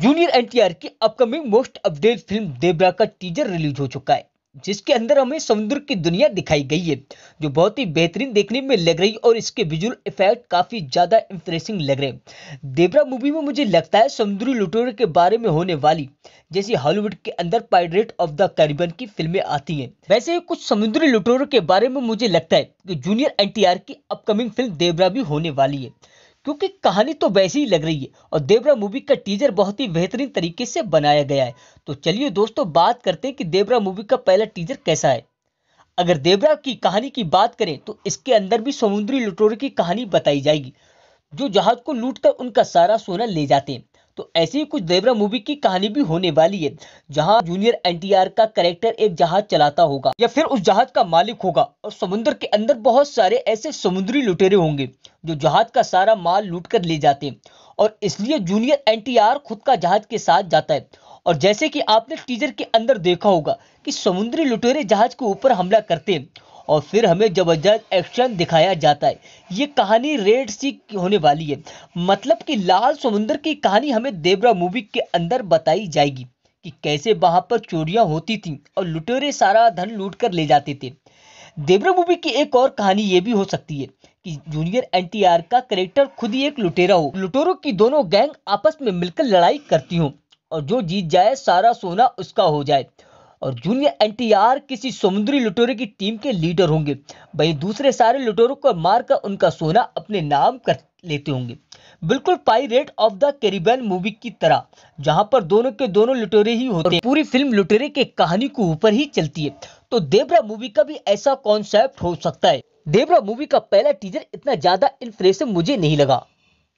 Junior NTR की upcoming most update film Devara का teaser release हो चुका है जिसके अंदर हमें समुद्र की दुनिया दिखाई गई है जो बहुत ही बेहतरीन देखने में लग रही और इसके विजुअल इफेक्ट काफी ज्यादा इंप्रेसिंग लग रहे हैं देवरा मूवी में मुझे लगता है समुद्री लुटेरे के बारे में होने वाली जैसी हॉलीवुड के अंदर पायरेट ऑफ द कैरिबन की फिल्में आती हैं वैसे ही कुछ समुद्री लुटेरों के बारे में मुझे लगता है कि जूनियर एनटीआर की अपकमिंग फिल्म देवरा भी होने वाली है क्योंकि कहानी तो वैसी ही लग रही है और देवरा मूवी का टीजर बहुत ही बेहतरीन तरीके से बनाया गया है तो चलिए दोस्तों बात करते हैं कि देवरा मूवी का पहला टीजर कैसा है अगर देवरा की कहानी की बात करें तो इसके अंदर भी समुद्री लुटोरे की कहानी बताई जाएगी जो जहाज को लूटकर उनका सारा सोना ले जाते हैं तो ऐसी कुछ देवरा मूवी की कहानी भी होने वाली है जहां जूनियर एनटीआर का कैरेक्टर एक जहाज चलाता होगा या फिर उस जहाज का मालिक होगा और समुद्र के अंदर बहुत सारे ऐसे समुद्री लुटेरे होंगे जो जहाज का सारा माल लूट कर ले जाते हैं और इसलिए जूनियर एनटीआर खुद का जहाज के साथ जाता है और जैसे कि आपने टीजर के अंदर देखा होगा कि समुद्री लुटेरे जहाज के ऊपर हमला करते हैं और फिर हमें ज़बरदस्त एक्शन दिखाया जाता है ये कहानी रेड सी होने वाली है मतलब कि लाल समुंदर की कहानी हमें देवरा मूवी के अंदर बताई जाएगी कि कैसे वहां पर चोरियां होती थीं और लुटेरे सारा धन लूट कर ले जाते थे देवरा मूवी की एक और कहानी ये भी हो सकती है कि जूनियर एन का करेक्टर खुद ही एक लुटेरा हो लुटेरों की दोनों गैंग आपस में मिलकर लड़ाई करती हो और जो जीत जाए सारा सोना उसका हो जाए और जूनियर एनटीआर किसी समुद्री लुटेरे की टीम के लीडर होंगे वहीं दूसरे सारे लुटेरों को मारकर उनका सोना अपने नाम कर लेते होंगे बिल्कुल pirate of the Caribbean movie की तरह जहां पर दोनों के दोनों लुटेरे ही होते हैं पूरी फिल्म लुटेरे के कहानी को ऊपर ही चलती है तो देवरा मूवी का भी ऐसा कॉन्सेप्ट हो सकता है देवरा मूवी का पहला टीजर इतना ज्यादा इन्फ्लेशन मुझे नहीं लगा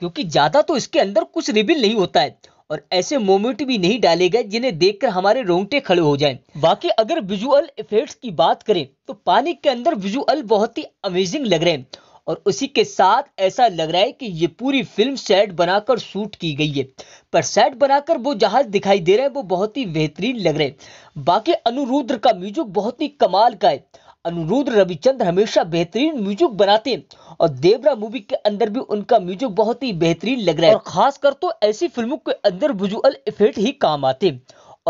क्योंकि ज्यादा तो इसके अंदर कुछ रिविल नहीं होता है और ऐसे मोमेंट भी नहीं डाले गए जिन्हें देखकर हमारे रोंगटे खड़े हो जाएं। बाकी अगर विजुअल इफेक्ट्स की बात करें तो पानी के अंदर विजुअल बहुत ही अमेजिंग लग रहे हैं और उसी के साथ ऐसा लग रहा है कि ये पूरी फिल्म सेट बनाकर शूट की गई है पर सेट बनाकर वो जहाज दिखाई दे रहे हैं वो बहुत ही बेहतरीन लग रहे हैं बाकी अनुरुद्र का म्यूजिक बहुत ही कमाल का है अनुरुद्ध रविचंद हमेशा बेहतरीन म्यूजिक बनाते हैं और देवरा मूवी के अंदर भी उनका म्यूजिक बहुत ही बेहतरीन लग रहा है और खासकर तो ऐसी फिल्मों के अंदर विजुअल इफेक्ट ही काम आते हैं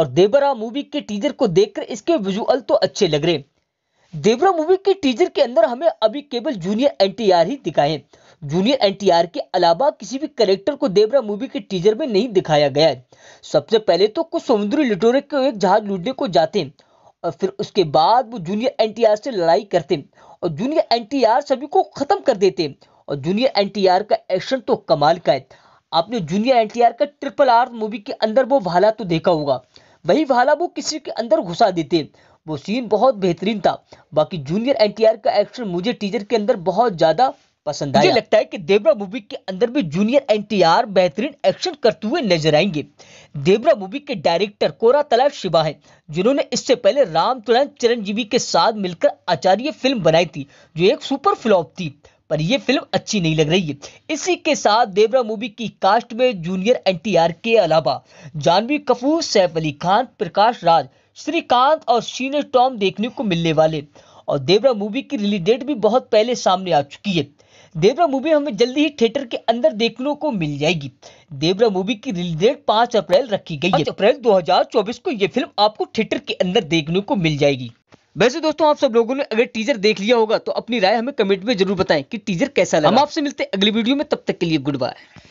और देवरा मूवी के टीजर को देखकर इसके विजुअल तो अच्छे लग रहे देवरा मूवी के टीजर के अंदर हमें अभी केवल जूनियर एनटीआर ही दिखाए जूनियर एनटीआर के अलावा किसी भी कैरेक्टर को देवरा मूवी के टीजर में नहीं दिखाया गया है सबसे पहले तो कुछ समुद्री लिटोरे को एक जहाज लूटने को जाते हैं और फिर उसके बाद वो जूनियर एन से लड़ाई करते और जूनियर एन सभी को ख़त्म कर देते और जूनियर एन का एक्शन तो कमाल का है आपने जूनियर एन का ट्रिपल आर मूवी के अंदर वो भाला तो देखा होगा वही भाला वो किसी के अंदर घुसा देते वो सीन बहुत बेहतरीन था बाकी जूनियर एन का एक्शन मुझे टीजर के अंदर बहुत ज़्यादा पसंद आया मुझे लगता है कि देवरा मूवी के अंदर भी जूनियर एन बेहतरीन एक्शन करते हुए नजर आएंगे देवरा मूवी के डायरेक्टर कोरा तलाब शिवा है जिन्होंने इससे पहले राम तुरंत चिरंजीवी के साथ मिलकर आचार्य फिल्म बनाई थी जो एक सुपर फ्लॉप थी पर यह फिल्म अच्छी नहीं लग रही है इसी के साथ देवरा मूवी की कास्ट में जूनियर एनटीआर के अलावा जानवी कपूर सैफ अली खान प्रकाश राज श्रीकांत और सीनियर टॉम देखने को मिलने वाले और देवरा मूवी की रिलीज डेट भी बहुत पहले सामने आ चुकी है देवरा मूवी हमें जल्दी ही थिएटर के अंदर देखने को मिल जाएगी देवरा मूवी की रिलीज डेट पाँच अप्रैल रखी गई है अप्रैल 2024 को ये फिल्म आपको थिएटर के अंदर देखने को मिल जाएगी वैसे दोस्तों आप सब लोगों ने अगर टीजर देख लिया होगा तो अपनी राय हमें कमेंट में जरूर बताएं कि टीजर कैसा लगा हम आपसे मिलते हैं अगली वीडियो में तब तक के लिए गुड बाय